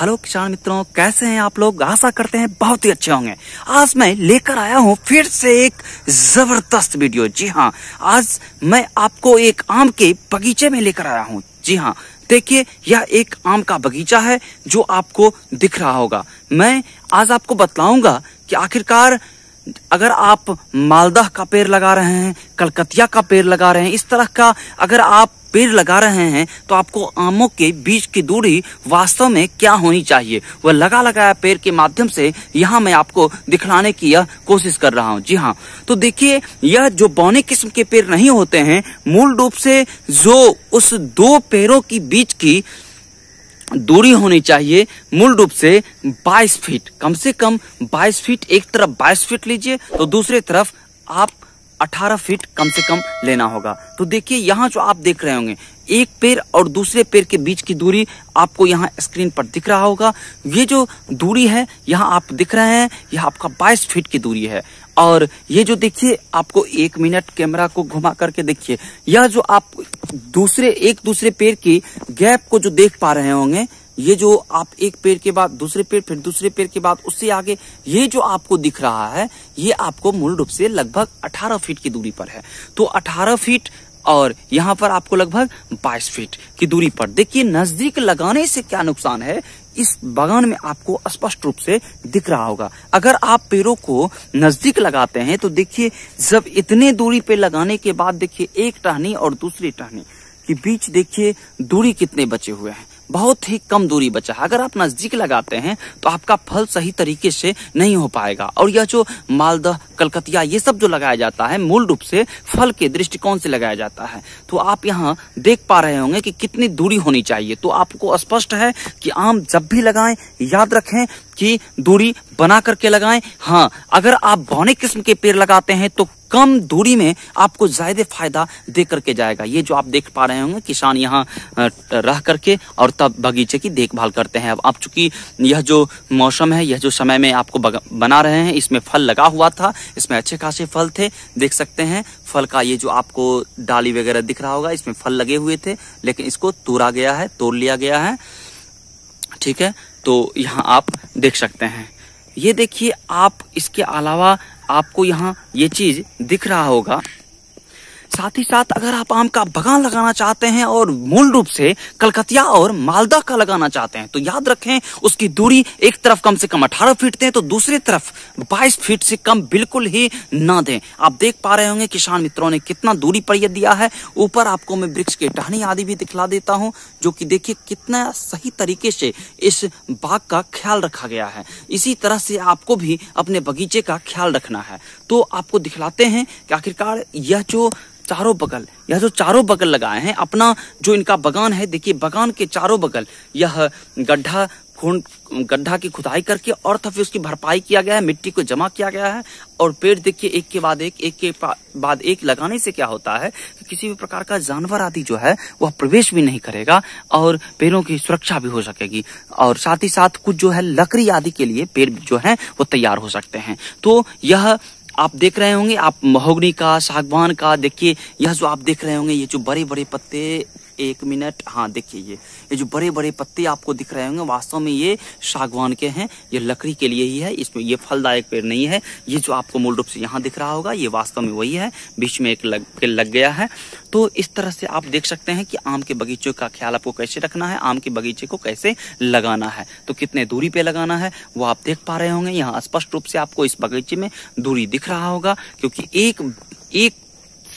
hello किसान मित्रों कैसे हैं आप लोग आशा करते हैं बहुत ही अच्छे होंगे आज मैं लेकर आया हूँ फिर से एक जबरदस्त वीडियो जी हाँ आज मैं आपको एक आम के बगीचे में लेकर आया हूँ जी हाँ देखिए यह एक आम का बगीचा है जो आपको दिख रहा होगा मैं आज आपको बतलाऊंगा कि आखिरकार अगर आप मालदा का पेड़ लगा रहे हैं कलकतिया का पेड़ लगा रहे हैं इस तरह का अगर आप पेड़ लगा रहे हैं तो आपको आमों के बीच की दूरी वास्तव में क्या होनी चाहिए वह लगा लगाया पेड़ के माध्यम से यहाँ मैं आपको दिखलाने की यह कोशिश कर रहा हूँ जी हाँ तो देखिए यह जो बौने किस्म के पेड़ नहीं होते हैं मूल रूप से जो उस दो पेड़ों के बीच की दूरी होनी चाहिए मूल रूप से 22 फीट कम से कम 22 फीट एक तरफ 22 फीट लीजिए तो दूसरी तरफ आप 18 फीट कम से कम लेना होगा तो देखिए यहाँ जो आप देख रहे होंगे एक पेड़ और दूसरे पेड़ के बीच की दूरी आपको यहाँ स्क्रीन पर दिख रहा होगा ये जो दूरी है यहाँ आप दिख रहे हैं यह आपका 22 फीट की दूरी है और ये जो देखिए आपको एक मिनट कैमरा को घुमा करके देखिए यह जो आप दूसरे एक दूसरे पेड़ की गैप को जो देख पा रहे होंगे ये जो आप एक पेड़ के बाद दूसरे पेड़ फिर दूसरे पेड़ के बाद उससे आगे ये जो आपको दिख रहा है ये आपको मूल रूप से लगभग 18 फीट की दूरी पर है तो 18 फीट और यहाँ पर आपको लगभग 22 फीट की दूरी पर देखिए नजदीक लगाने से क्या नुकसान है इस बगान में आपको स्पष्ट रूप से दिख रहा होगा अगर आप पेड़ों को नजदीक लगाते हैं तो देखिए जब इतने दूरी पे लगाने के बाद देखिए एक टहनी और दूसरी टहनी के बीच देखिए दूरी कितने बचे हुए हैं बहुत ही कम दूरी बचा है अगर आप नज़दीक लगाते हैं तो आपका फल सही तरीके से नहीं हो पाएगा और यह जो मालदह कलकतिया ये सब जो लगाया जाता है मूल रूप से फल के दृष्टिकोण से लगाया जाता है तो आप यहाँ देख पा रहे होंगे कि कितनी दूरी होनी चाहिए तो आपको स्पष्ट है कि आम जब भी लगाएं याद रखें की दूरी बना करके लगाएं हाँ अगर आप बौने किस्म के पेड़ लगाते हैं तो कम दूरी में आपको ज्यादा फायदा दे करके जाएगा ये जो आप देख पा रहे होंगे किसान यहाँ रह करके और तब बगीचे की देखभाल करते हैं अब आप चूंकि यह जो मौसम है यह जो समय में आपको बना रहे हैं इसमें फल लगा हुआ था इसमें अच्छे खासे फल थे देख सकते हैं फल का ये जो आपको डाली वगैरह दिख रहा होगा इसमें फल लगे हुए थे लेकिन इसको तोड़ा गया है तोड़ लिया गया है ठीक है तो यहाँ आप देख सकते हैं ये देखिए आप इसके अलावा आपको यहाँ ये चीज़ दिख रहा होगा साथ ही साथ अगर आप आम का बगान लगाना चाहते हैं और मूल रूप से कलकतिया और मालदा का लगाना चाहते हैं तो याद रखें उसकी दूरी एक तरफ कम से कम अठारह फीट दें तो दूसरी तरफ बाईस फीट से कम बिल्कुल ही ना दें आप देख पा रहे होंगे किसान मित्रों ने कितना दूरी पर यह दिया है ऊपर आपको मैं वृक्ष के टहनी आदि भी दिखला देता हूँ जो कि देखिए कितना सही तरीके से इस बाग का ख्याल रखा गया है इसी तरह से आपको भी अपने बगीचे का ख्याल रखना है तो आपको दिखलाते हैं कि आखिरकार यह जो चारों बगल यह जो चारों बगल लगाए हैं अपना जो इनका बगान है देखिए बगान के चारों बगल यह गड्ढा खून गड्ढा की खुदाई करके और तब तो फिर उसकी भरपाई किया गया है मिट्टी को जमा किया गया है और पेड़ देखिए एक के बाद एक एक के बाद एक लगाने से क्या होता है कि किसी भी प्रकार का जानवर आदि जो है वह प्रवेश भी नहीं करेगा और पेड़ों की सुरक्षा भी हो सकेगी और साथ ही साथ कुछ जो है लकड़ी आदि के लिए पेड़ जो है वो तैयार हो सकते हैं तो यह आप देख रहे होंगे आप महोगनी का सागवान का देखिए यह जो आप देख रहे होंगे ये जो बड़े बड़े पत्ते एक मिनट हाँ देखिए ये ये जो बड़े बड़े पत्ते आपको दिख रहे होंगे वास्तव में ये सागवान के हैं ये लकड़ी के लिए ही है इसमें ये फलदायक पेड़ नहीं है ये जो आपको मूल रूप से यहाँ दिख रहा होगा ये वास्तव में वही है बीच में एक लग, लग गया है तो इस तरह से आप देख सकते हैं कि आम के बगीचे का ख्याल आपको कैसे रखना है आम के बगीचे को कैसे लगाना है तो कितने दूरी पे लगाना है वो आप देख पा रहे होंगे यहाँ स्पष्ट रूप से आपको इस बगीचे में दूरी दिख रहा होगा क्योंकि एक एक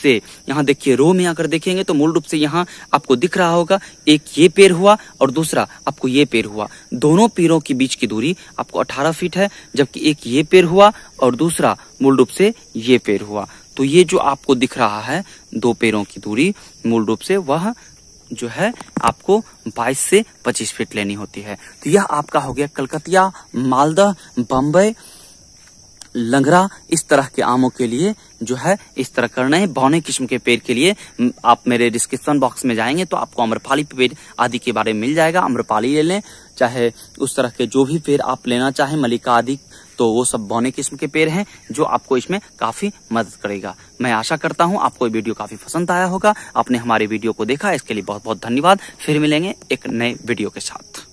से यहाँ देखिए रो में आकर देखेंगे तो मूल रूप से यहाँ आपको दिख रहा होगा एक ये पेड़ हुआ और दूसरा आपको ये पेड़ हुआ दोनों पेड़ों के बीच की दूरी आपको अठारह फीट है जबकि एक ये पेड़ हुआ और दूसरा मूल रूप से ये पेड़ हुआ तो ये जो आपको दिख रहा है दो पेड़ों की दूरी मूल रूप से वह जो है आपको 22 से 25 फीट लेनी होती है तो यह आपका हो गया कलकतिया मालदा बम्बई लंगरा इस तरह के आमों के लिए जो है इस तरह करना है बौने किस्म के पेड़ के लिए आप मेरे डिस्क्रिप्शन बॉक्स में जाएंगे तो आपको अम्रपाली पेड़ आदि के बारे में मिल जाएगा अम्रपाली ले लें चाहे उस तरह के जो भी पेड़ आप लेना चाहें मलिका आदि तो वो सब बौने किस्म के पेड़ हैं जो आपको इसमें काफी मदद करेगा मैं आशा करता हूँ आपको वीडियो काफी पसंद आया होगा आपने हमारे वीडियो को देखा इसके लिए बहुत बहुत धन्यवाद फिर मिलेंगे एक नए वीडियो के साथ